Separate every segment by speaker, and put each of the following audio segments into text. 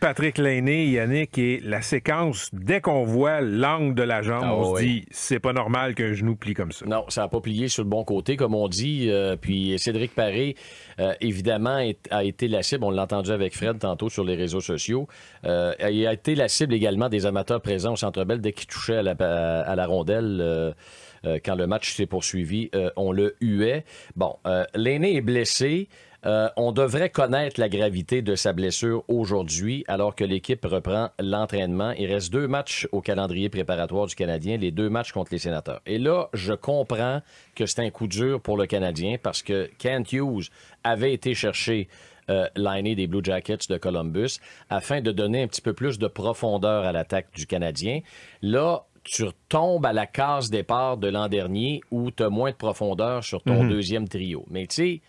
Speaker 1: Patrick Lainé, Yannick, et la séquence, dès qu'on voit l'angle de la jambe, ah on se dit,
Speaker 2: c'est pas normal qu'un genou plie comme ça. Non, ça n'a pas plié sur le bon côté, comme on dit. Euh, puis Cédric Paré, euh, évidemment, a été la cible, on l'a entendu avec Fred tantôt sur les réseaux sociaux, il euh, a été la cible également des amateurs présents au Centre Bell dès qu'il touchait à la, rondelle. quand le match s'est poursuivi, on le huait. Bon, l'aîné est blessé. Euh, on devrait connaître la gravité de sa blessure aujourd'hui, alors que l'équipe reprend l'entraînement. Il reste deux matchs au calendrier préparatoire du Canadien, les deux matchs contre les sénateurs. Et là, je comprends que c'est un coup dur pour le Canadien parce que Kent Hughes avait été cherché euh, l'année des Blue Jackets de Columbus afin de donner un petit peu plus de profondeur à l'attaque du Canadien. Là, tu retombes à la case départ de l'an dernier où tu as moins de profondeur sur ton mhm. deuxième trio. Mais tu sais,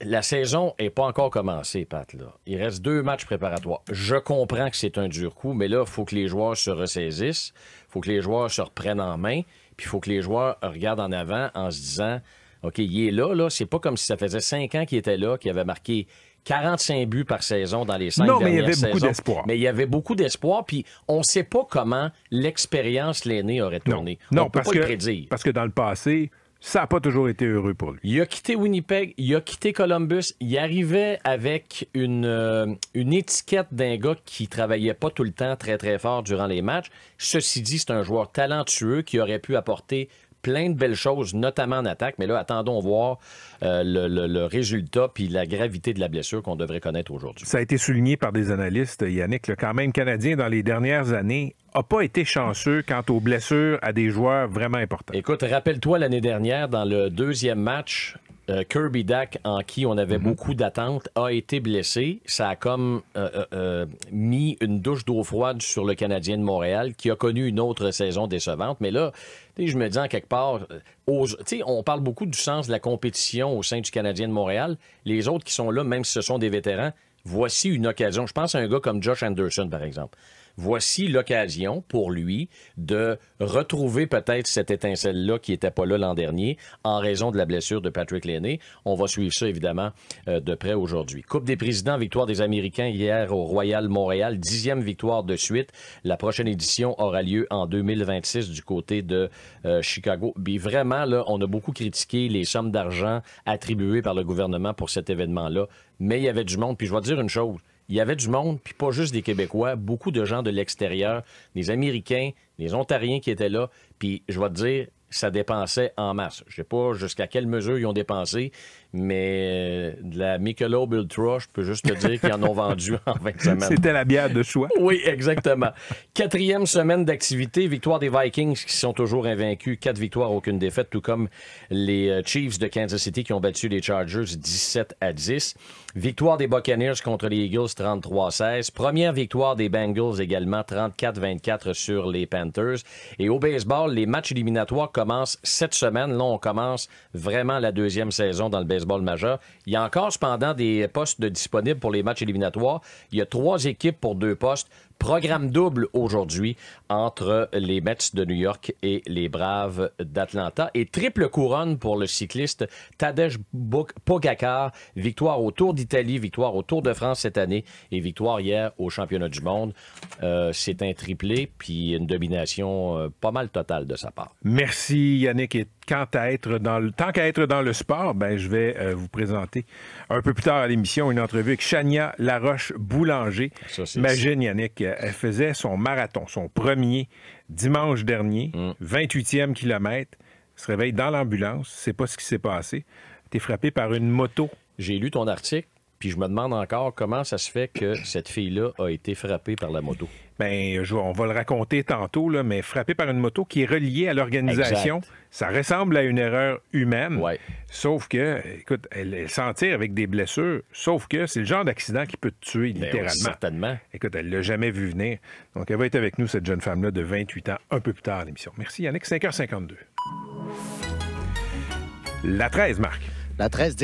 Speaker 2: la saison n'est pas encore commencée, Pat. Il reste deux matchs préparatoires. Je comprends que c'est un dur coup, mais là, il faut que les joueurs se ressaisissent, il faut que les joueurs se reprennent en main, puis il faut que les joueurs regardent en avant en se disant OK, il est là, là. C'est pas comme si ça faisait cinq ans qu'il était là, qu'il avait marqué 45 buts par saison dans les cinq dernières saisons. mais il y avait beaucoup d'espoir. Mais il y avait beaucoup d'espoir, puis on ne sait pas comment l'expérience l'aînée aurait tourné. Non, parce, que, prédire.
Speaker 1: parce que dans le passé, ça n'a pas toujours été heureux pour lui.
Speaker 2: Il a quitté Winnipeg, il a quitté Columbus. Il arrivait avec une, euh, une étiquette d'un gars qui travaillait pas tout le temps très, très fort durant les matchs. Ceci dit, c'est un joueur talentueux qui aurait pu apporter plein de belles choses, notamment en attaque. Mais là, attendons voir euh, le, résultat puis la gravité de la blessure qu'on devrait connaître aujourd'hui.
Speaker 1: Ça a été souligné par des analystes, Yannick. Le quand même Canadien, dans les dernières années, n'a pas été chanceux quant aux
Speaker 2: blessures à des joueurs vraiment importants. Écoute, rappelle-toi l'année dernière, dans le deuxième match euh, Kirby Dack, en qui on avait mhm. beaucoup d'attentes, a été blessé. Ça a comme euh, euh, mis une douche d'eau froide sur le Canadien de Montréal, qui a connu une autre saison décevante. Mais là, je me dis en quelque part, on parle beaucoup du sens de la compétition au sein du Canadien de Montréal. Les autres qui sont là, même si ce sont des vétérans, voici une occasion. Je pense à un gars comme Josh Anderson, par exemple voici l'occasion pour lui de retrouver peut-être cette étincelle-là qui n'était pas là l'an dernier en raison de la blessure de Patrick Lenné. On va suivre ça évidemment euh, de près aujourd'hui. Coupe des présidents, victoire des Américains hier au Royal Montréal, dixième victoire de suite. La prochaine édition aura lieu en 2026 du côté de euh, Chicago. vraiment, là, on a beaucoup critiqué les sommes d'argent attribuées par le gouvernement pour cet événement-là, mais il y avait du monde. Puis je vais dire une chose, il y avait du monde, puis pas juste des Québécois, beaucoup de gens de l'extérieur, des Américains, des Ontariens qui étaient là. Puis je vais te dire, ça dépensait en masse. Je ne sais pas jusqu'à quelle mesure ils ont dépensé, mais euh, de la Michelob Ultra, je peux juste te dire qu'ils en ont vendu en 20 semaines. C'était la bière de choix. Oui, exactement. Quatrième semaine d'activité, victoire des Vikings qui sont toujours invaincus. Quatre victoires, aucune défaite, tout comme les euh, Chiefs de Kansas City qui ont battu les Chargers 17 à 10. Victoire des Buccaneers contre les Eagles 33-16. Première victoire des Bengals également 34-24 sur les Panthers. Et au baseball, les matchs éliminatoires commencent cette semaine. Là, on commence vraiment la deuxième saison dans le baseball il y a encore cependant des postes disponibles pour les matchs éliminatoires. Il y a trois équipes pour deux postes. Programme double aujourd'hui entre les Mets de New York et les Braves d'Atlanta. Et triple couronne pour le cycliste Tadej Pogacar. Victoire au Tour d'Italie, victoire au Tour de France cette année et victoire hier au Championnat du monde. Euh, c'est un triplé, puis une domination euh, pas mal totale de sa part.
Speaker 1: Merci Yannick. Et quant à être dans le... tant qu'à être dans le sport, ben, je vais euh, vous présenter un peu plus tard à l'émission une entrevue avec Chania Laroche-Boulanger. Imagine Yannick elle faisait son marathon, son premier dimanche dernier, 28e mm. kilomètre, se réveille dans l'ambulance, c'est pas ce qui s'est passé, t'es
Speaker 2: frappé par une moto. J'ai lu ton article. Puis je me demande encore comment ça se fait que cette fille-là a été frappée par la moto. Bien, on va le raconter tantôt, là, mais frappée par une
Speaker 1: moto qui est reliée à l'organisation, ça ressemble à une erreur humaine. Ouais. Sauf que, écoute, elle s'en tire avec des blessures, sauf que c'est le genre d'accident qui peut te tuer ben littéralement. certainement. Écoute, elle ne l'a jamais vu venir. Donc, elle va être avec nous, cette jeune femme-là, de 28 ans, un peu plus tard à l'émission. Merci, Yannick. 5h52. La 13, Marc. La 13, direct.